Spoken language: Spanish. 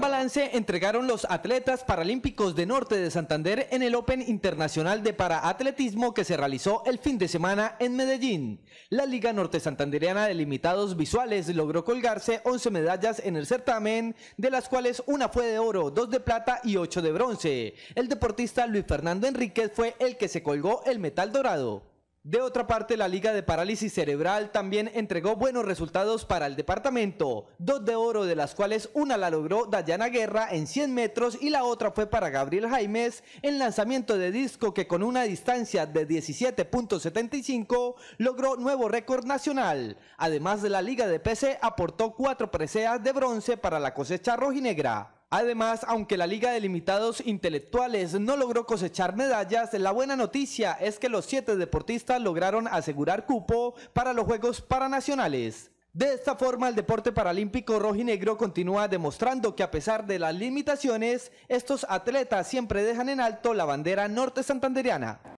balance entregaron los atletas paralímpicos de Norte de Santander en el Open Internacional de Paraatletismo que se realizó el fin de semana en Medellín. La Liga Norte Santandereana de Limitados Visuales logró colgarse 11 medallas en el certamen, de las cuales una fue de oro, dos de plata y ocho de bronce. El deportista Luis Fernando Enríquez fue el que se colgó el metal dorado. De otra parte, la Liga de Parálisis Cerebral también entregó buenos resultados para el departamento, dos de oro de las cuales una la logró Dayana Guerra en 100 metros y la otra fue para Gabriel Jaimes en lanzamiento de disco que con una distancia de 17.75 logró nuevo récord nacional. Además de la Liga de PC aportó cuatro preseas de bronce para la cosecha rojinegra. Además, aunque la Liga de Limitados Intelectuales no logró cosechar medallas, la buena noticia es que los siete deportistas lograron asegurar cupo para los Juegos Paranacionales. De esta forma, el deporte paralímpico rojinegro continúa demostrando que a pesar de las limitaciones, estos atletas siempre dejan en alto la bandera norte santanderiana.